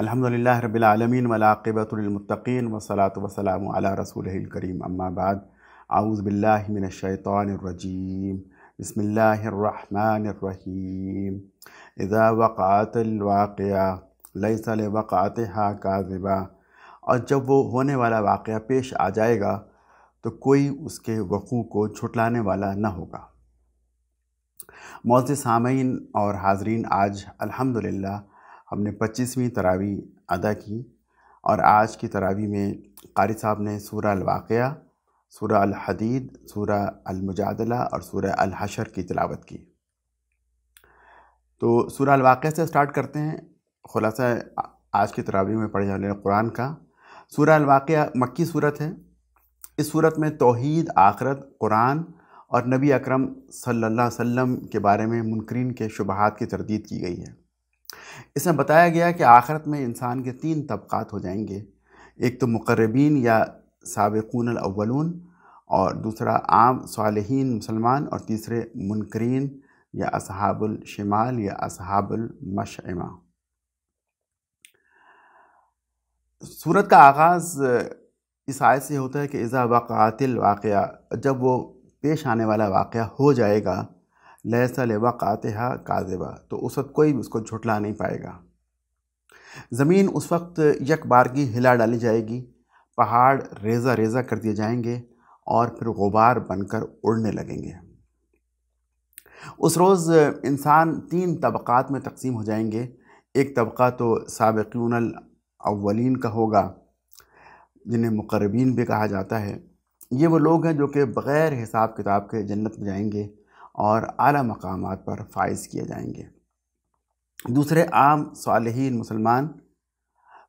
अलहमदिल्ला रबालमीन वलाक़बतमतकीन वसलात वसलाम अला रसूल करीम अम्माबाद रहमानिर रहीम इज़ा वक़ातवाक़ लसल वक़ात हा काजिबा और जब वो होने वाला वाक़ पेश आ जाएगा तो कोई उसके वक़ू को छुटलाने वाला न होगा मौज सामीन और हाजरीन आज अल्हम्दुलिल्लाह हमने पच्चीसवीं तरावी अदा की और आज की तरावी में कारी साहब ने सूरा अल हदीद सूरा अल मुजादला और अल हशर की तलावत की तो अल अलवाक़ से स्टार्ट करते हैं खुलासा आज की तरावी में पढ़े जाने कुरान का अल अलवाक़ मक्की सूरत है इस सूरत में तोहद आखरत कुरान और नबी अकरम सल्लल्लाहु अलैहि वसल्लम के बारे में मुनकरीन के शुबहत की तरदीद की गई है इसमें बताया गया कि आखरत में इंसान के तीन तबक़ात हो जाएंगे एक तो मुकर्रबीन या सबकून अव्वलून और दूसरा आम सालहीन मुसलमान और तीसरे मुनकरीन या असहाबुल शिमाल या असहाबुल मशमा सूरत का आगाज़ इस आयत से होता है कि इज़ा वक़ातिल वाक़ जब वो पेश आने वाला वाक़ हो जाएगा लहसल वक़ातहा काजबा तो उस वक्त कोई भी उसको झुटला नहीं पाएगा ज़मीन उस वक्त यक की हिला डाली जाएगी पहाड़ रेजा रेजा कर दिए जाएंगे और फिर गुबार बनकर उड़ने लगेंगे उस रोज़ इंसान तीन तबक़ात में तकसीम हो जाएंगे एक तबका तो सबकून अवलिन का होगा जिन्हें मुकरबीन भी कहा जाता है ये वो लोग हैं जो कि बग़ैर हिसाब किताब के जन्नत में जाएंगे और अली मकाम पर फाइज किए जाएंगे दूसरे आम साल मुसलमान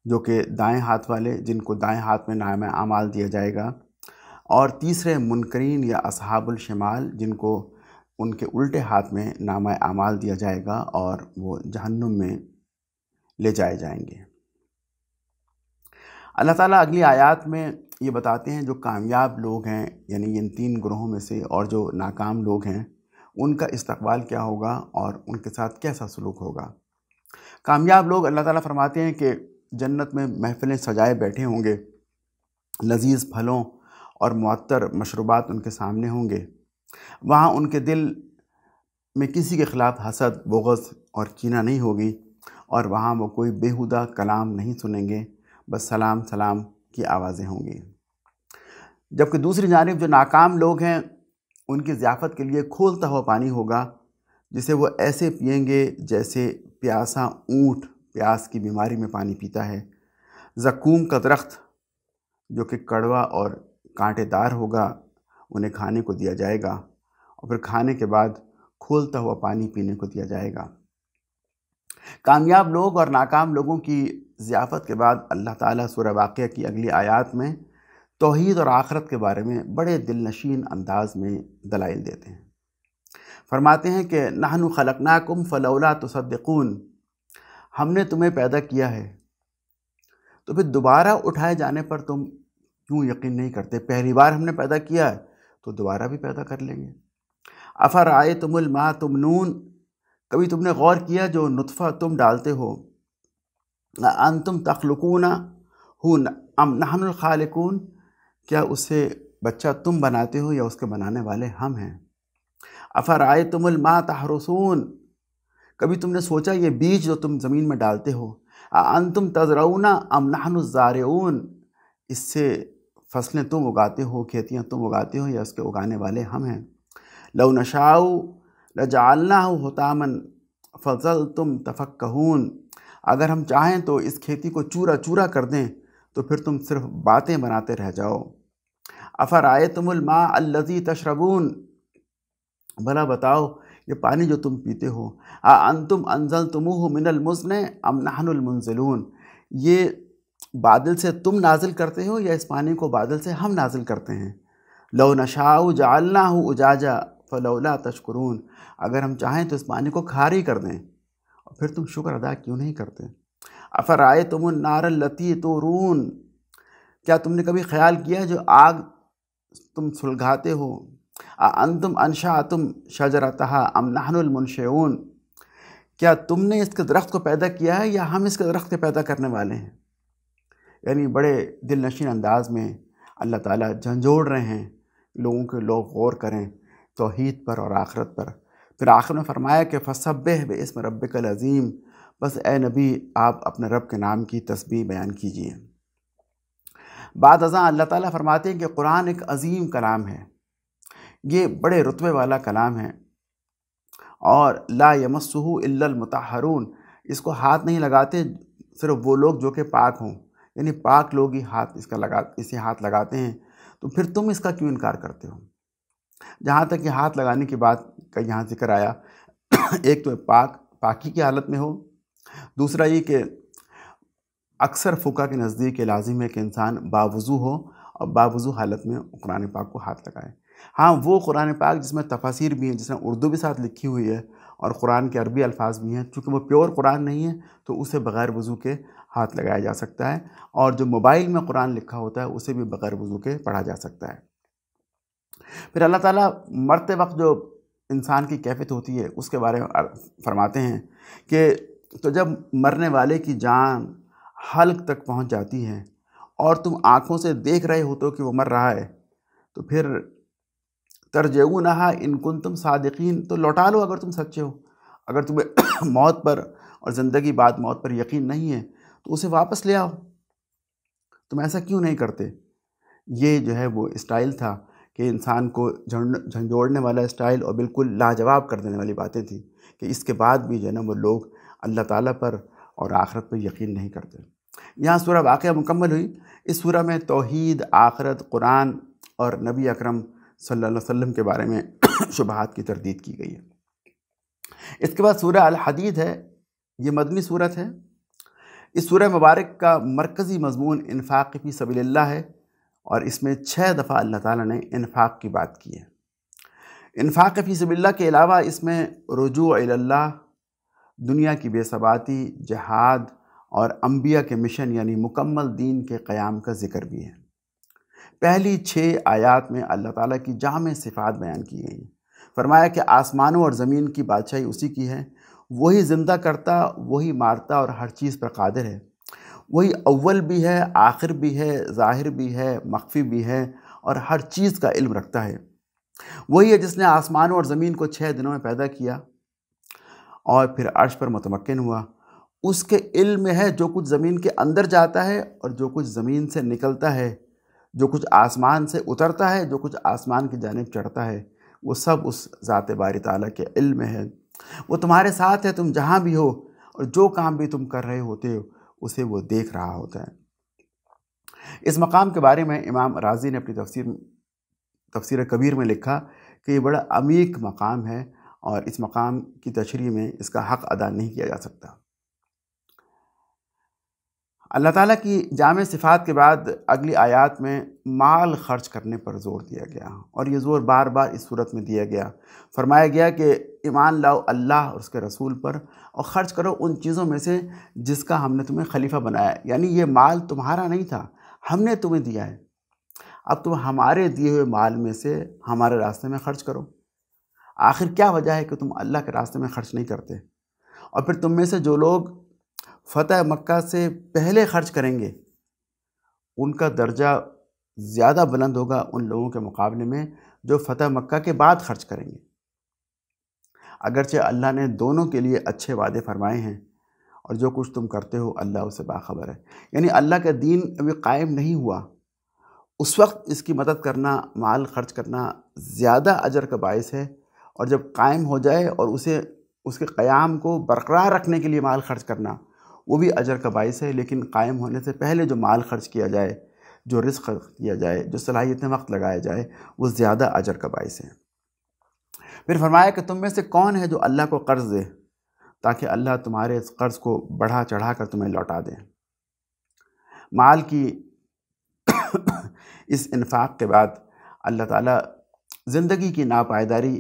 जो कि दाएं हाथ वाले जिनको दाएं हाथ में नाम आमाल दिया जाएगा और तीसरे मुनकरीन या असहाबुल शमाल जिनको उनके उल्टे हाथ में नाम आमाल दिया जाएगा और वो जहन्नुम में ले जाए जाएंगे अल्लाह ताला अगली आयत में ये बताते हैं जो कामयाब लोग हैं यानी इन तीन ग्रोहों में से और जो नाकाम लोग हैं उनका इस्तकबाल क्या होगा और उनके साथ कैसा सलूक होगा कामयाब लोग अल्लाह ताला फरमाते हैं कि जन्नत में महफिलें सजाए बैठे होंगे लजीज फलों और मअतर मशरूबात उनके सामने होंगे वहाँ उनके दिल में किसी के ख़िलाफ़ हसद बोगस और कीना नहीं होगी और वहाँ वो कोई बेहुदा कलाम नहीं सुनेंगे बस सलाम सलाम की आवाज़ें होंगी जबकि दूसरी जानब जो नाकाम लोग हैं उनकी ज़ियाफ़त के लिए खोलता हुआ पानी होगा जिसे वो ऐसे पियेंगे जैसे प्यासा ऊँट प्यास की बीमारी में पानी पीता है जकूम का दरख्त जो कि कड़वा और कांटेदार होगा उन्हें खाने को दिया जाएगा और फिर खाने के बाद खोलता हुआ पानी पीने को दिया जाएगा कामयाब लोग और नाकाम लोगों की ज़ियाफ़त के बाद अल्लाह ताला सूरह वाक़ की अगली आयत में तोहद और आखरत के बारे में बड़े दिलनशीन अंदाज में दलाइल देते हैं फरमाते हैं कि नाहनु खलकनाकुम फ़लौला तसदकून हमने तुम्हें पैदा किया है तो फिर दोबारा उठाए जाने पर तुम क्यों यकीन नहीं करते पहली बार हमने पैदा किया है तो दोबारा भी पैदा कर लेंगे अफ़र आए तुमुल माँ तुम नून कभी तुमने गौर किया जो नुतफ़ा तुम डालते हो अन तुम तखलकूना हो अम खालकून क्या उसे बच्चा तुम बनाते हो या उसके बनाने वाले हम हैं अफर आए तुमल माँ तहरसून कभी तुमने सोचा ये बीज जो तुम ज़मीन में डालते हो अन तुम तजरऊना अम नहनुजारऊन इससे फसलें तुम उगाते हो खेतियाँ तुम उगाते हो या उसके उगाने वाले हम हैं लव नशाऊ लजालना हो तामन फजल तुम तफक् अगर हम चाहें तो इस खेती को चूरा चूरा कर दें तो फिर तुम सिर्फ बातें बनाते रह जाओ अफर आए तुमुलमा अल्लजी तशरबून भला बताओ ये पानी जो तुम पीते हो आ अंतुम अनजल तुमु मिनल अम अमनहनमजलून ये बादल से तुम नाजिल करते हो या इस पानी को बादल से हम नाजिल करते हैं लो नशाऊ जालना हो उजाजा फलौला तशकरून अगर हम चाहें तो इस पानी को खारी कर दें और फिर तुम शुक्र अदा क्यों नहीं करते अफ़र आए तुम नार लती तो रून क्या तुमने कभी ख्याल किया जो आग तुम सुलगाते हो अंतुम अनशा तुम शजरतहा अम नहनुलमनशन क्या तुमने इसके दरख्त को पैदा किया है या हम इसके दरख्त पैदा करने वाले हैं यानी बड़े दिल नशीन अंदाज में अल्लाह ताला झंझोड़ रहे हैं लोगों के लोग गौर करें तोहद पर और आखरत पर फिर आखिर में फरमाया कि फ़सब इसम रब अज़ीम बस ए नबी आप अपने रब के नाम की तस्बी बयान कीजिए बाद अजा अल्लाह ताला फरमाते हैं कि कुरान एक अजीम कलाम है ये बड़े रुतबे वाला कलाम है और ला यमसहू इल्लमतहरून इसको हाथ नहीं लगाते सिर्फ वो लोग जो कि पाक हों यानी पाक लोग ही हाथ इसका लगा इसे हाथ लगाते हैं तो फिर तुम इसका क्यों इनकार करते हो जहाँ तक कि हाथ लगाने की बात का यहाँ जिक्र आया एक तो पाक पाकी की हालत में हो दूसरा ये कि अक्सर फ़ुका के नज़दीक ये लाजिम है कि इंसान बावजू हो और बावजू हालत में कुरान पाक को हाथ लगाए हाँ वो कुरान पाक जिसमें तफासिर भी हैं जिसमें उर्दू भी साथ लिखी हुई है और कुरान के अरबी अल्फाज भी हैं चूँकि वो प्योर कुरान नहीं है तो उसे बग़ैर वज़ू के हाथ लगाया जा सकता है और जो मोबाइल में कुरान लिखा होता है उसे भी बग़ैर वज़ू के पढ़ा जा सकता है फिर अल्लाह ताला मरते वक्त जो इंसान की कैफियत होती है उसके बारे में फरमाते हैं कि तो जब मरने वाले की जान हल्क तक पहुंच जाती है और तुम आँखों से देख रहे होते हो कि वो मर रहा है तो फिर तरजेऊ नहा इनकुन तुम सादकिन तो लौटा लो अगर तुम सच्चे हो अगर तुम्हें मौत पर और ज़िंदगी बाद मौत पर यकीन नहीं है तो उसे वापस ले आओ तुम ऐसा क्यों नहीं करते ये जो है वो स्टाइल था कि इंसान को झंझोड़ने वाला स्टाइल और बिल्कुल लाजवाब कर देने वाली बातें थी कि इसके बाद भी जो है ना वो लोग अल्लाह ताला पर और आखरत पर यकीन नहीं करते यहाँ सूर वाक़ मुकम्मल हुई इस सूरह में तोहद आखरत कुरान और नबी अकरम सल्लल्लाहु अलैहि वसल्लम के बारे में शुबहत की तरदीद की गई है इसके बाद सूर्य अलहदीद है ये मदनी सूरत है इस सूरह मुबारक का मरकज़ी मजमून इनफाक फ़ी सबील्ला है और इसमें छः दफ़ा अल्लाह ताला ने इनफाक की बात की है इनफाक फ़ी सबील्ला के अलावा इसमें रजू अल्लाह दुनिया की बेसबाती जहाद और अम्बिया के मिशन यानी मुकम्मल दीन के क़्याम का ज़िक्र भी है पहली छः आयात में अल्लाह ताला की जाम सिफ़ात बयान की गई फरमाया कि आसमानों और ज़मीन की बादशाही उसी की है वही ज़िंदा करता वही मारता और हर चीज़ पर कादिर है वही अव्वल भी है आखिर भी है ज़ाहिर भी है मख्फी भी है और हर चीज़ का इल्म रखता है वही है जिसने आसमानों और ज़मीन को छः दिनों में पैदा किया और फिर अर्श पर मतमक्न हुआ उसके इल्म में है जो कुछ ज़मीन के अंदर जाता है और जो कुछ ज़मीन से निकलता है जो कुछ आसमान से उतरता है जो कुछ आसमान की जानब चढ़ता है वो सब उस ज़ात बारी ताली के इल्म में है वो तुम्हारे साथ है तुम जहाँ भी हो और जो काम भी तुम कर रहे होते हो उसे वो देख रहा होता है इस मकाम के बारे में इमाम राजी ने अपनी तफसर तफसर कबीर में लिखा कि ये बड़ा अमीक मकाम है और इस मकाम की तशरी में इसका हक़ अदा नहीं किया जा सकता अल्लाह ताला की जाम सिफ़ात के बाद अगली आयत में माल खर्च करने पर जोर दिया गया और ये ज़ोर बार बार इस सूरत में दिया गया फरमाया गया कि ईमान लाओ अल्लाह और उसके रसूल पर और ख़र्च करो उन चीज़ों में से जिसका हमने तुम्हें खलीफा बनाया यानी ये माल तुम्हारा नहीं था हमने तुम्हें दिया है अब तुम हमारे दिए हुए माल में से हमारे रास्ते में ख़र्च करो आखिर क्या वजह है कि तुम अल्लाह के रास्ते में खर्च नहीं करते और फिर तुम में से जो लोग फतह मक्का से पहले खर्च करेंगे उनका दर्जा ज़्यादा बुलंद होगा उन लोगों के मुकाबले में जो फतह मक्का के बाद खर्च करेंगे अगरचे अल्लाह ने दोनों के लिए अच्छे वादे फरमाए हैं और जो कुछ तुम करते हो अल्लाह उससे बाखबर है यानी अल्लाह का दीन अभी कायम नहीं हुआ उस वक्त इसकी मदद करना माल खर्च करना ज़्यादा अजर का बायस है और जब कायम हो जाए और उसे उसके क़याम को बरकरार रखने के लिए माल खर्च करना वो भी अजर का बायस है लेकिन कायम होने से पहले जो माल खर्च किया जाए जो रिस्क किया जाए जो सलाहियत वक्त लगाया जाए वो ज़्यादा अजर का बायस है फिर फरमाया कि तुम में से कौन है जो अल्लाह को कर्ज़ दे ताकि अल्लाह तुम्हारे इस कर्ज़ को बढ़ा चढ़ा कर तुम्हें लौटा दे माल की इस इनफाक के बाद अल्लाह ताला ज़िंदगी की नापायदारी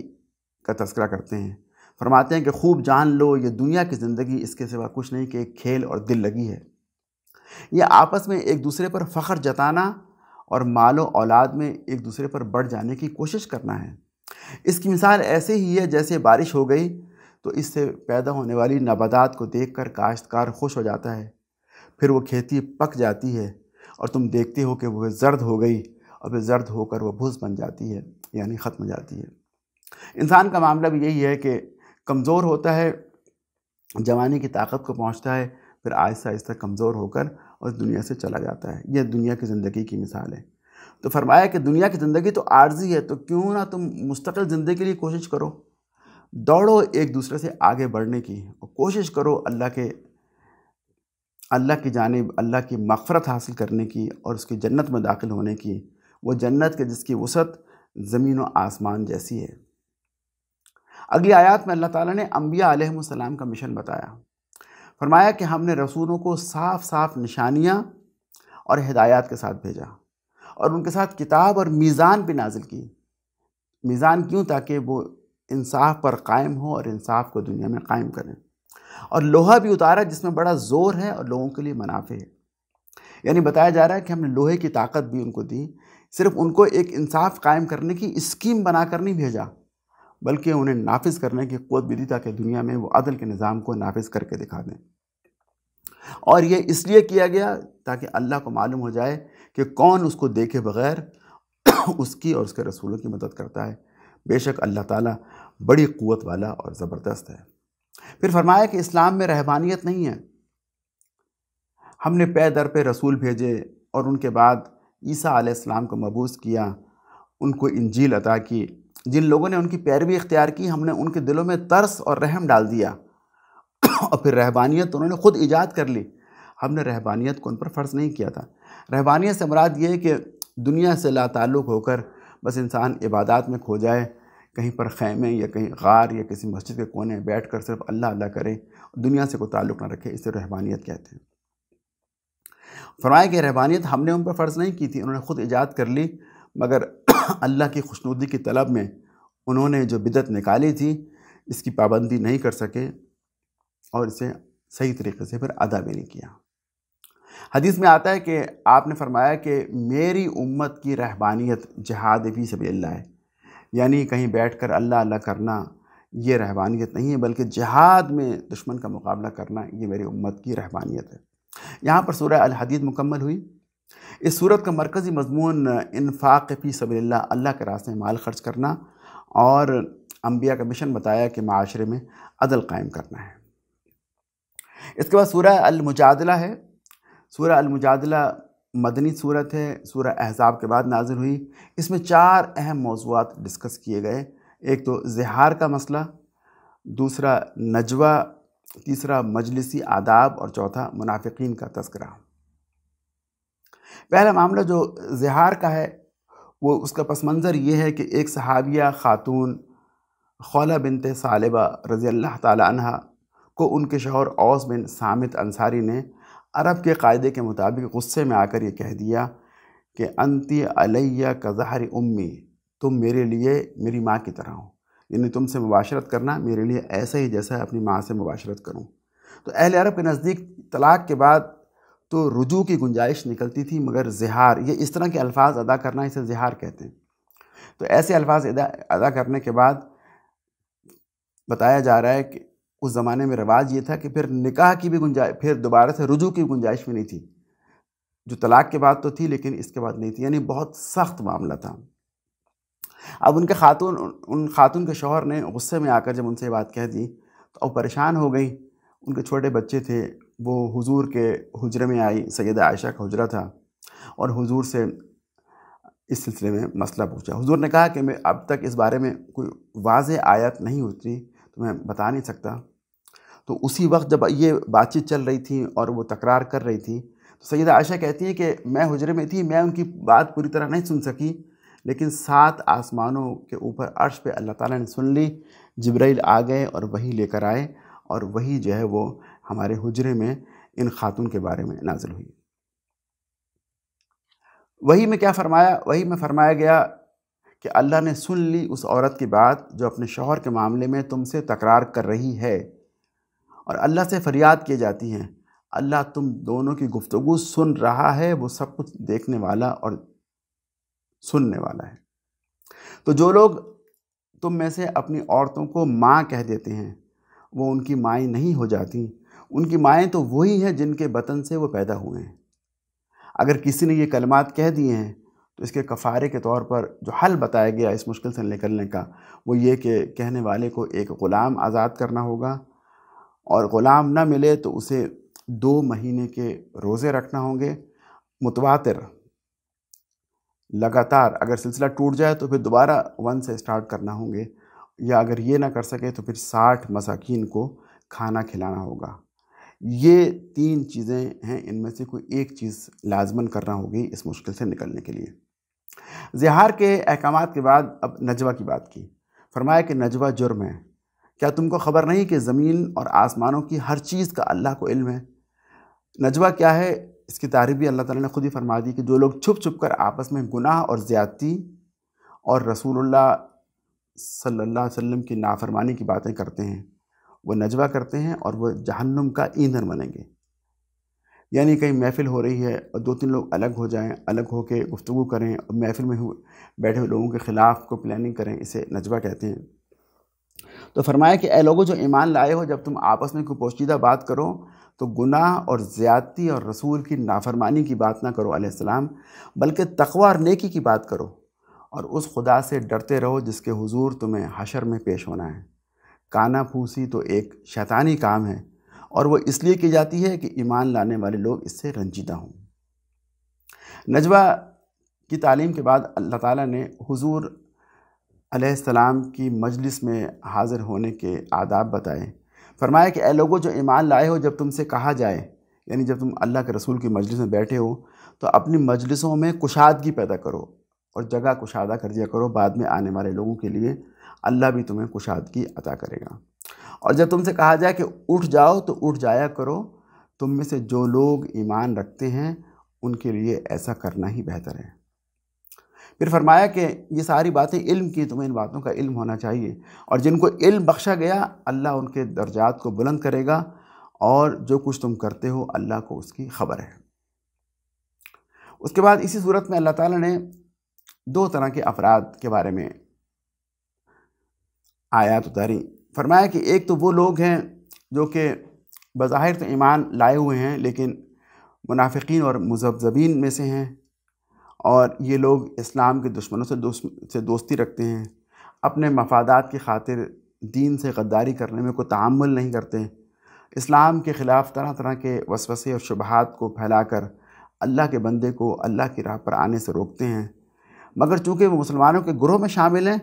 का तस्करा करते हैं फरमाते हैं कि खूब जान लो ये दुनिया की ज़िंदगी इसके सिवा कुछ नहीं कि एक खेल और दिल लगी है यह आपस में एक दूसरे पर फ़ख्र जताना और मालो औलाद में एक दूसरे पर बढ़ जाने की कोशिश करना है इसकी मिसाल ऐसे ही है जैसे बारिश हो गई तो इससे पैदा होने वाली नबादात को कर काश्तकार खुश हो जाता है फिर वो खेती पक जाती है और तुम देखते हो कि वह जर्द हो गई और फिर जर्द होकर वह भूस बन जाती है यानी ख़त्म हो जाती है इंसान का मामला भी यही है कि कमज़ोर होता है जवानी की ताकत को पहुंचता है फिर आहिस्ता आहिस्ता कमज़ोर होकर उस दुनिया से चला जाता है यह दुनिया की ज़िंदगी की मिसाल है तो फरमाया कि दुनिया की ज़िंदगी तो आर्जी है तो क्यों ना तुम मुस्तकिल ज़िंदगी के लिए कोशिश करो दौड़ो एक दूसरे से आगे बढ़ने की और कोशिश करो अल्लाह के अल्लाह की जानब अल्लाह की मफ़रत हासिल करने की और उसकी जन्नत में दाखिल होने की वो जन्नत के जिसकी वसत ज़मीन व आसमान जैसी है अगली आयत में अल्लाह ताला ने अम्बिया आलम का मिशन बताया फरमाया कि हमने रसूलों को साफ साफ निशानियाँ और हिदायत के साथ भेजा और उनके साथ किताब और मीज़ान भी नाजिल की मीज़ान क्यों ताकि वो इंसाफ पर कायम हो और इंसाफ को दुनिया में कायम करें और लोहा भी उतारा जिसमें बड़ा ज़ोर है और लोगों के लिए मुनाफे है यानी बताया जा रहा है कि हमने लोहे की ताकत भी उनको दी सिर्फ उनको एक इंसाफ कायम करने की स्कीम बनाकर नहीं भेजा बल्कि उन्हें नाफिज करने की कौत भी दी ताकि दुनिया में वो अदल के निज़ाम को नाफिज करके दिखा दें और ये इसलिए किया गया ताकि अल्लाह को मालूम हो जाए कि कौन उसको देखे बगैर उसकी और उसके रसूलों की मदद करता है बेशक अल्लाह ताला बड़ी क़वत वाला और ज़बरदस्त है फिर फरमाया कि इस्लाम में रहबानियत नहीं है हमने पे दर पे रसूल भेजे और उनके बाद ईसा आलाम को मबूस किया उनको इंजील अता की जिन लोगों ने उनकी पैरवी इख्तियार की हमने उनके दिलों में तर्स और रहम डाल दिया और फिर रहबानियत तो उन्होंने खुद ईजाद कर ली हमने रहबानियत को उन पर फ़र्ज़ नहीं किया था रहबानियत से मुराद ये है कि दुनिया से लाताल्लुक़ होकर बस इंसान इबादत में खो जाए कहीं पर ख़ैमे या कहीं गार या किसी मस्जिद के कोने बैठ कर सिर्फ अल्लाह अल्लाह करें दुनिया से कोई ताल्लुक़ ना रखे इसे रहबानियत कहते हैं फरमाए कि रहबानियत हमने उन पर फ़र्ज़ नहीं की थी उन्होंने ख़ुद ईजाद कर ली मगर अल्लाह की खुशनुदी की तलब में उन्होंने जो बिदत निकाली थी इसकी पाबंदी नहीं कर सके और इसे सही तरीके से फिर अदा भी नहीं किया हदीस में आता है कि आपने फरमाया कि मेरी उम्मत की रहबानियत जहाद भी सब है यानी कहीं बैठ कर अल्लाह अल्लाह करना ये रहबानियत नहीं है बल्कि जहाद में दुश्मन का मुकाबला करना ये मेरी उम्मत की रहबानियत है यहाँ पर सूर्य अलहदीद मुकम्मल हुई इस सूरत का मरकज़ी मजमून इनफाक़ फ़ी सबल्ला अल्लाह के रास्ते में माल ख़र्च करना और अम्बिया का मिशन बताया कि माशरे में अदल कायम करना है इसके बाद सूर्य अलमुजादला है सूर्य अलमुजादला मदनी सूरत है सूर्य एहसाब के बाद नाजिल हुई इसमें चार अहम मौजूद डिस्कस किए गए एक तो जहार का मसला दूसरा नजवा तीसरा मजलिसी आदाब और चौथा मुनाफिकीन का तस्करा पहला मामला जो जहार का है वो उसका पस मंज़र ये है कि एक सहाबिया ख़ातून खौला बिनत सालबा रज़ी अल्लाह तह को उनके शोहर औस बिन सामित अंसारी ने अरब के कायदे के मुताबिक गुस्से में आकर ये कह दिया कि अंति अलैया कजहर उम्मी तुम मेरे लिए मेरी माँ की तरह हो यानी तुमसे मुबाशरत करना मेरे लिए ऐसा ही जैसा अपनी माँ से मुबाशरत करूँ तो अहल अरब के नज़दीक तलाक़ के बाद तो रुजू की गुंजाइश निकलती थी मगर जहार ये इस तरह के अल्फाज अदा करना इसे जहार कहते हैं तो ऐसे अल्फाज अदा करने के बाद बताया जा रहा है कि उस ज़माने में रिवाज ये था कि फिर निकाह की भी गुंजाइश फिर दोबारा से रुजू की गुंजाइश भी नहीं थी जो तलाक के बाद तो थी लेकिन इसके बाद नहीं थी यानी बहुत सख्त मामला था अब उनके खातून उन खातून के शोहर ने गुस्से में आकर जब उनसे बात कह दी तो अब परेशान हो गई उनके छोटे बच्चे थे वो हुजूर के हुजरे में आई सैद आयशा का हुजरा था और हुजूर से इस सिलसिले में मसला पूछा हुजूर ने कहा कि मैं अब तक इस बारे में कोई वाज आयत नहीं होती तो मैं बता नहीं सकता तो उसी वक्त जब ये बातचीत चल रही थी और वो तकरार कर रही थी तो सैद आयशा कहती है कि मैं हुजरे में थी मैं उनकी बात पूरी तरह नहीं सुन सकी लेकिन सात आसमानों के ऊपर अर्श पे अल्लाह ताला ने सुन ली जबराइल आ गए और वही लेकर आए और वही जो है वो हमारे हुजरे में इन खातून के बारे में नाजिल हुई वही में क्या फरमाया वही में फरमाया गया कि अल्लाह ने सुन ली उस औरत की बात जो अपने शोहर के मामले में तुमसे तकरार कर रही है और अल्लाह से फरियाद की जाती हैं अल्लाह तुम दोनों की गुफ्तगु सुन रहा है वो सब कुछ देखने वाला और सुनने वाला है तो जो लोग तुम में से अपनी औरतों को माँ कह देते हैं वो उनकी माएँ नहीं हो जाती उनकी माएँ तो वही हैं जिनके वतन से वो पैदा हुए हैं अगर किसी ने ये कलमात कह दिए हैं तो इसके कफ़ारे के तौर पर जो हल बताया गया इस मुश्किल से निकलने का वो ये कि कहने वाले को एक ग़ुलाम आज़ाद करना होगा और ग़ुलाम ना मिले तो उसे दो महीने के रोज़े रखना होंगे मुतवातर लगातार अगर सिलसिला टूट जाए तो फिर दोबारा वन से स्टार्ट करना होंगे या अगर ये ना कर सके तो फिर साठ मसाकिन को खाना खिलाना होगा ये तीन चीज़ें हैं इनमें से कोई एक चीज़ लाजमन करना होगी इस मुश्किल से निकलने के लिए जहार के अहकाम के बाद अब नजवा की बात की फरमाया कि नजवा जुर्म है क्या तुमको ख़बर नहीं कि ज़मीन और आसमानों की हर चीज़ का अल्लाह को इल्म है नजवा क्या है इसकी तारीफ भी अल्लाह ताला ने खुद ही फरमा दी कि जो लोग छुप छुप कर आपस में गुनाह और ज़्यादती और रसूलुल्लाह सल्लल्लाहु अलैहि वसल्लम की नाफरमानी की बातें करते हैं वो नजवा करते हैं और वो जहन्नुम का ईंधन बनेंगे यानी कहीं महफ़िल हो रही है और दो तीन लोग अलग हो जाएं अलग हो के गुफ्तु करें और महफ़िल में बैठे हुए लोगों के ख़िलाफ़ को प्लानिंग करें इसे नजवा कहते हैं तो फरमाया कि ए लोगों जो ईमान लाए हो जब तुम आपस में कोई पोशीदा बात करो तो गुनाह और ज़्यादती और रसूल की नाफरमानी की बात ना करो आसमाम बल्कि तकवा और नेकी की बात करो और उस खुदा से डरते रहो जिसके हुजूर तुम्हें हशर में पेश होना है काना फूसी तो एक शैतानी काम है और वो इसलिए की जाती है कि ईमान लाने वाले लोग इससे रंजिदा हों नजवा की तालीम के बाद अल्लाह ताला ने हुजूर अलैहिस्सलाम की मजलिस में हाज़िर होने के आदाब बताए फरमाया कि ए लोगों जो ईमान लाए हो जब तुमसे कहा जाए यानी जब तुम अल्लाह के रसूल की मजलिस में बैठे हो तो अपनी मजलिसों में कुशादगी पैदा करो और जगह कुशादा कर दिया करो बाद में आने वाले लोगों के लिए अल्लाह भी तुम्हें कुशादगी अता करेगा और जब तुमसे कहा जाए कि उठ जाओ तो उठ जाया करो तुम में से जो लोग ईमान रखते हैं उनके लिए ऐसा करना ही बेहतर है फिर फरमाया कि ये सारी बातें इल्म की तुम्हें इन बातों का इल्म होना चाहिए और जिनको इल्म बख्शा गया अल्लाह उनके दर्जात को बुलंद करेगा और जो कुछ तुम करते हो अल्लाह को उसकी खबर है उसके बाद इसी सूरत में अल्लाह ताला ने दो तरह के अफराद के बारे में आयात उतारी फरमाया कि एक तो वो लोग हैं जो कि बज़ाहिर तो ईमान लाए हुए हैं लेकिन मुनाफिकीन और मुजबजबीन में से हैं और ये लोग इस्लाम के दुश्मनों से दोस्त से दोस्ती रखते हैं अपने मफादात की खातिर दीन से गद्दारी करने में कोई तामुल नहीं करते इस्लाम के ख़िलाफ़ तरह तरह के वसवसे और शुबहत को फैलाकर अल्लाह के बंदे को अल्लाह की राह पर आने से रोकते हैं मगर चूँकि वो मुसलमानों के ग्रोह में शामिल हैं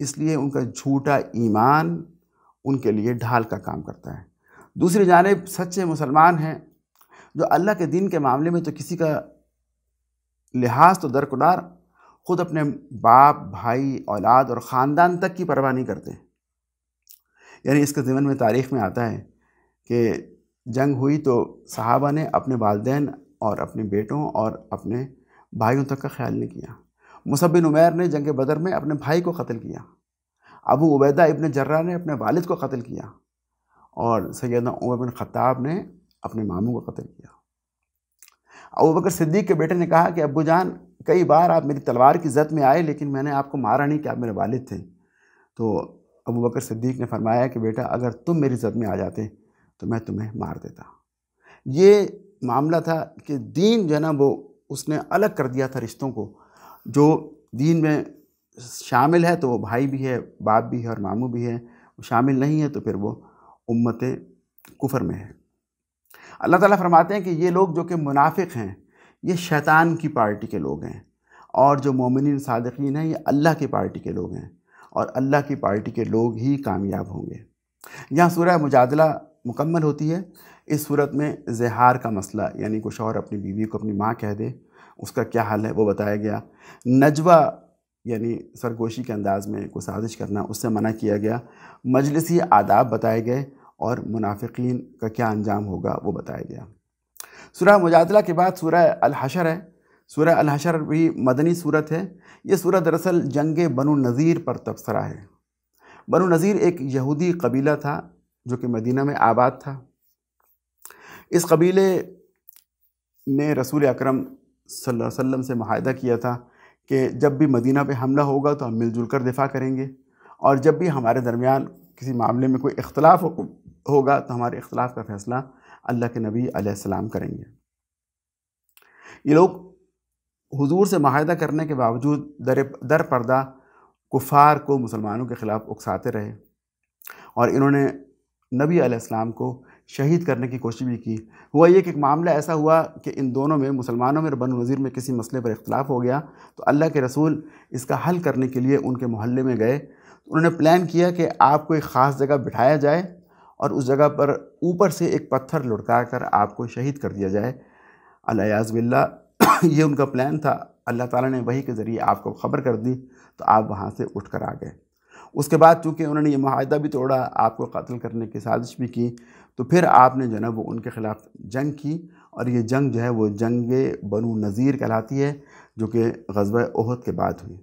इसलिए उनका झूठा ईमान उनके लिए ढाल का काम करता है दूसरी जानब सच्चे मुसलमान हैं जो अल्लाह के दिन के मामले में तो किसी का लिहाज तो दरकदार खुद अपने बाप भाई औलाद और ख़ानदान तक की परवाह नहीं करते यानी इसके ज़मन में तारीख़ में आता है कि जंग हुई तो सहाबा ने अपने वालदेन और अपने बेटों और अपने भाइयों तक का ख्याल नहीं किया मुसबिन उमैर ने जंग बदर में अपने भाई को कत्ल किया अबू उबैदा इबन जर्रा ने अपने वालिद को कत्ल किया और सैदना उमर बिन ख़त्ताब ने अपने मामू को कत्ल किया अबू बकर सिद्दीक के बेटे ने कहा कि अबू जान कई बार आप मेरी तलवार की ज़द में आए लेकिन मैंने आपको मारा नहीं कि आप मेरे वालिद थे तो अबू बकर सिद्दीक ने फरमाया कि बेटा अगर तुम मेरी ज़द में आ जाते तो मैं तुम्हें मार देता ये मामला था कि दीन जो है ना वो उसने अलग कर दिया था रिश्तों को जो दीन में शामिल है तो वो भाई भी है बाप भी है और मामू भी है वो शामिल नहीं है तो फिर वो उम्मत कुफर में है अल्लाह ताला फरमाते हैं कि ये लोग जो कि मुनाफिक हैं ये शैतान की पार्टी के लोग हैं और जो मोमिन सदकिन हैं ये अल्लाह की पार्टी के लोग हैं और अल्लाह की पार्टी के लोग ही कामयाब होंगे यहाँ सूर्य मुजादला मुकम्मल होती है इस सूरत में जहार का मसला यानी कुछ और अपनी बीवी को अपनी माँ कह दे उसका क्या हाल है वो बताया गया नजवा यानी सरगोशी के अंदाज में को साजिश करना उससे मना किया गया मजलसी आदाब बताए गए और मुनाफिकीन का क्या अंजाम होगा वो बताया गया सूरह मुजादला के बाद सूरह अलहशर है सूरह अलहशर भी मदनी सूरत है ये सूरत दरअसल जंग बनु नज़ीर पर तबसरा है बनु नज़ीर एक यहूदी कबीला था जो कि मदीना में आबाद था इस कबीले ने रसूल अकरम वसल्लम से माहदा किया था कि जब भी मदीना पे हमला होगा तो हम मिलजुल कर दिफा करेंगे और जब भी हमारे दरमियान किसी मामले में कोई इख्तलाफ हो, होगा तो हमारे इख्तलाफ का फ़ैसला अल्लाह के नबी आसमाम करेंगे ये लोग हुजूर से माहदा करने के बावजूद दर दर पर्दा कुफार को मुसलमानों के ख़िलाफ़ उकसाते रहे और इन्होंने नबी आसमाम को शहीद करने की कोशिश भी की हुआ ये कि एक मामला ऐसा हुआ कि इन दोनों में मुसलमानों में और बन नज़ीर में किसी मसले पर इख्तलाफ हो गया तो अल्लाह के रसूल इसका हल करने के लिए उनके मोहल्ले में गए उन्होंने प्लान किया कि आपको एक ख़ास जगह बिठाया जाए और उस जगह पर ऊपर से एक पत्थर लुढ़का कर आपको शहीद कर दिया जाए अलायाज ये उनका प्लान था अल्लाह ताला ने वही के ज़रिए आपको खबर कर दी तो आप वहाँ से उठ कर आ गए उसके बाद चूँकि उन्होंने ये माहदा भी तोड़ा आपको कत्ल करने की साजिश भी की तो फिर आपने जो है ना वो उनके ख़िलाफ़ जंग की और ये जंग जो है वो जंग बनु नज़ीर कहलाती है जो कि गजब उहद के बाद हुई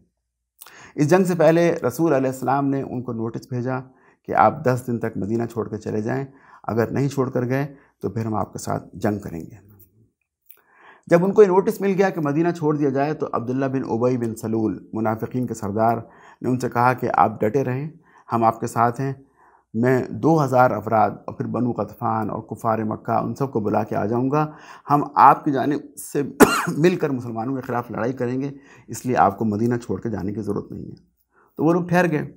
इस जंग से पहले रसूल अलैहिस्सलाम ने उनको नोटिस भेजा कि आप दस दिन तक मदीना छोड़ कर चले जाएँ अगर नहीं छोड़ कर गए तो फिर हम आपके साथ जंग करेंगे जब उनको ये नोटिस मिल गया कि मदीना छोड़ दिया जाए तो अब्दुल्ला बिन उबई बिन सलूल मुनाफिकीन के सरदार ने उनसे कहा कि आप डटे रहें हम आपके साथ हैं मैं 2000 अफराद और फिर बनु कतफ़ान और कुफार मक्का उन सबको बुला के आ जाऊँगा हम आपकी जानब से मिलकर मुसलमानों के ख़िलाफ़ लड़ाई करेंगे इसलिए आपको मदीना छोड़ के जाने की ज़रूरत नहीं है तो वो लोग ठहर गए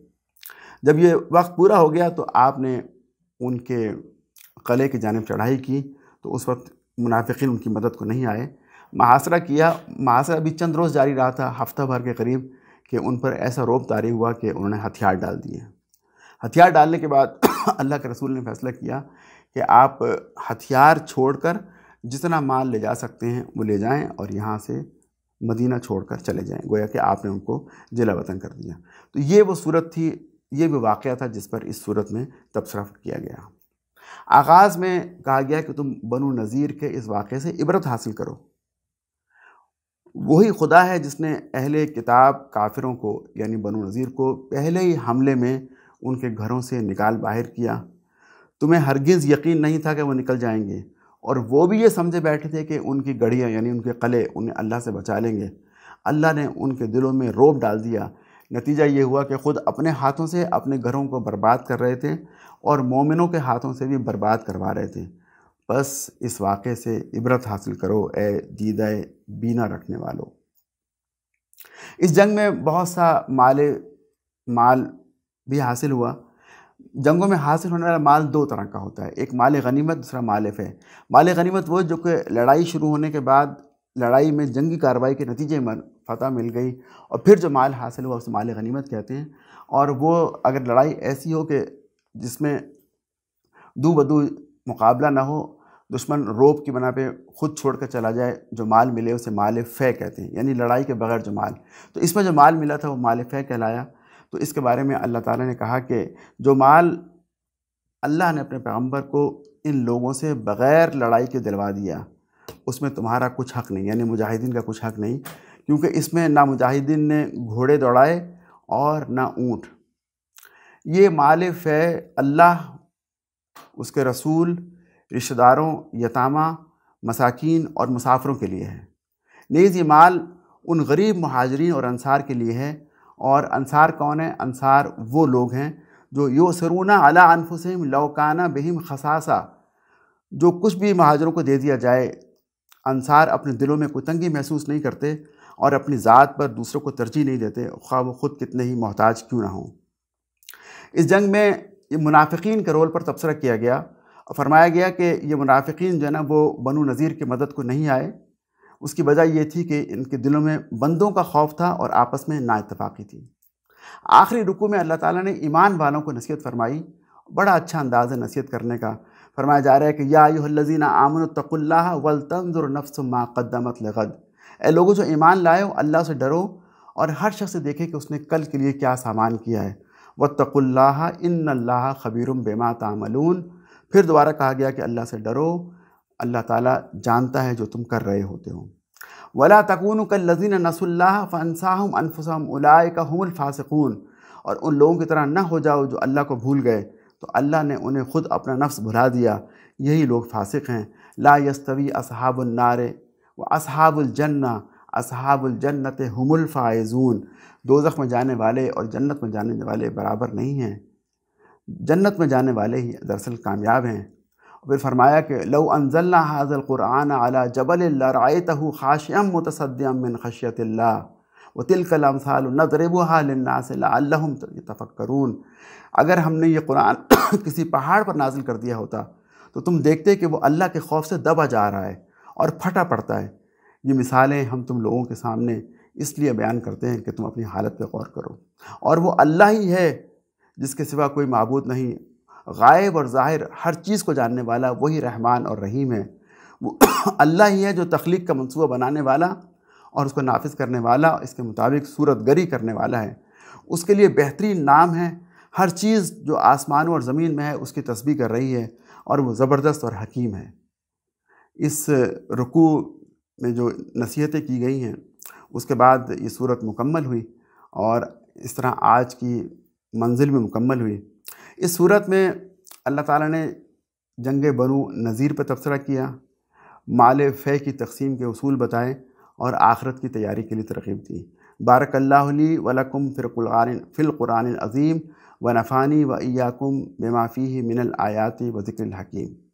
जब ये वक्त पूरा हो गया तो आपने उनके क़ले की जानब चढ़ाई की तो उस वक्त मुनाफिन उनकी मदद को नहीं आए महासरा किया महासरा भी चंद रोज़ जारी रहा था हफ्ता भर के करीब कि उन पर ऐसा रोब तारी हुआ कि उन्होंने हथियार डाल दिए हथियार डालने के बाद अल्लाह के रसूल ने फैसला किया कि आप हथियार छोड़कर जितना माल ले जा सकते हैं वो ले जाएं और यहाँ से मदीना छोड़कर चले जाएं गोया कि आपने उनको जिला वतन कर दिया तो ये वो सूरत थी ये भी वाक़ था जिस पर इस सूरत में तबसरा किया गया आगाज़ में कहा गया कि तुम बनु नज़ीर के इस वाक़े से इबरत हासिल करो वही खुदा है जिसने अहले किताब काफिरों को यानी बनु नज़ीर को पहले ही हमले में उनके घरों से निकाल बाहर किया तुम्हें हरगिज़ यकीन नहीं था कि वो निकल जाएंगे और वो भी ये समझे बैठे थे कि उनकी गड़ियाँ यानी उनके कले उन्हें अल्लाह से बचा लेंगे अल्लाह ने उनके दिलों में रोब डाल दिया नतीजा ये हुआ कि ख़ुद अपने हाथों से अपने घरों को बर्बाद कर रहे थे और मोमिनों के हाथों से भी बर्बाद करवा रहे थे बस इस वाक़े से इबरत हासिल करो ए दीदा बीना रखने वालों इस जंग में बहुत सा माल माल भी हासिल हुआ जंगों में हासिल होने वाला माल दो तरह का होता है एक माल गनीमत दूसरा माल फ़े माल गनीमत वो जो कि लड़ाई शुरू होने के बाद लड़ाई में जंगी कार्रवाई के नतीजे में फतह मिल गई और फिर जो माल हासिल हुआ उसे माल गनीमत कहते हैं और वो अगर लड़ाई ऐसी हो कि जिसमें दो बदू मुकाबला ना हो दुश्मन रोप की बना पे खुद छोड़ कर चला जाए जो माल मिले उसे माल फ़े कहते हैं यानी लड़ाई के बगैर जो माल तो इसमें जो माल मिला था वो माल फ़े कहलाया तो इसके बारे में अल्लाह ताला ने कहा कि जो माल अल्लाह ने अपने पैगम्बर को इन लोगों से बग़ैर लड़ाई के दिलवा दिया उसमें तुम्हारा कुछ हक़ नहीं यानी मुजाहिदीन का कुछ हक़ नहीं क्योंकि इसमें ना मुजाहिदीन ने घोड़े दौड़ाए और ना ऊँट ये माल फे अल्लाह उसके रसूल रिश्तेदारों यतामा मसाकिन और मुसाफरों के लिए है नीज़ ये माल उन गरीब महाजरीन और अनसार के लिए है और अनसार कौन है अंसार वो लोग हैं जो यो सरूना अला अनफुसम लौकाना बहिम खसासा जो कुछ भी महाजरों को दे दिया जाए अनसार अपने दिलों में कोई तंगी महसूस नहीं करते और अपनी ज़ात पर दूसरों को तरजीह नहीं देते खा वो ख़ुद कितने ही मोहताज क्यों ना हों इस जंग में ये मुनाफिकीन के रोल पर तबसरा किया गया और फरमाया गया कि ये मुनाफिकीन जो है ना वो बनु नज़ीर की मदद को नहीं आए उसकी वजह यह थी कि इनके दिलों में बंदों का खौफ था और आपस में नाइतफाक़ी थी आखिरी रुकू में अल्लाह ताला ने ईमान वालों को नसीहत फरमाई बड़ा अच्छा अंदाज है नसीहत करने का फरमाया जा रहा है कि या लजीना आमन तकुल्ला वल तंजुर नफ्स माक़दमत लगद ए लोगों जो ईमान लाए हो अल्लाह से डरो और हर शख्स देखे कि उसने कल के लिए क्या सामान किया है व तकुल्ला इन अल्लाह खबीरम बेमा तामलून फिर दोबारा कहा गया कि अल्लाह से डरो अल्लाह ताला जानता है जो तुम कर रहे होते हो वला तकून लजीन नसल्ला फ़नसाहम अनफसम उलाय का हमल फासकून और उन लोगों की तरह न हो जाओ जो अल्लाह को भूल गए तो अल्लाह ने उन्हें खुद अपना नफ्स भुला दिया यही लोग फासिक हैं ला यस्तवी असहाबुलनारे व असहाबुलजन्ना असहाबुलजन्नत हमल दो दोजख में जाने वाले और जन्नत में जाने वाले बराबर नहीं हैं जन्नत में जाने वाले ही दरअसल कामयाब हैं फिर फरमाया कि लो अनजल्ला हाजल क़ुरान अला जबल रायत खाशम मुतसदम मिन खशियत व तिलकलम सालनदरब तफक करून अगर हमने ये कुरान किसी पहाड़ पर नाजिल कर दिया होता तो तुम देखते कि वो अल्लाह के खौफ से दबा जा रहा है और फटा पड़ता है ये मिसालें हम तुम लोगों के सामने इसलिए बयान करते हैं कि तुम अपनी हालत पर गौर करो और वो अल्लाह ही है जिसके सिवा कोई मबूद नहीं गायब और ज़ाहिर हर चीज़ को जानने वाला वही रहमान और रहीम है वो अल्लाह ही है जो तख्लीक का मनसूबा बनाने वाला और उसको नाफिज करने वाला इसके मुताबिक सूरत गरी करने वाला है उसके लिए बेहतरीन नाम है हर चीज़ जो आसमानों और ज़मीन में है उसकी तस्वीर कर रही है और वो ज़बरदस्त और हकीम है इस रुकू में जो नसीहतें की गई हैं उसके बाद ये सूरत मुकम्मल हुई और इस तरह आज की मंजिल में मुकम्मल हुई इस सूरत में अल्लाह ताला ने जंग बनु नज़ीर पर तबसरा किया माल फ़े की तकसीम के असूल बताए और आखरत की तैयारी के लिए तरकीब दी बारकल्ला वलकुम फ़िलकुरान फ़िलकुरान अज़ीम व नफ़ानी व इयाकुम बेमाफ़ी मिनल आयाती व ज़िक्र हकीम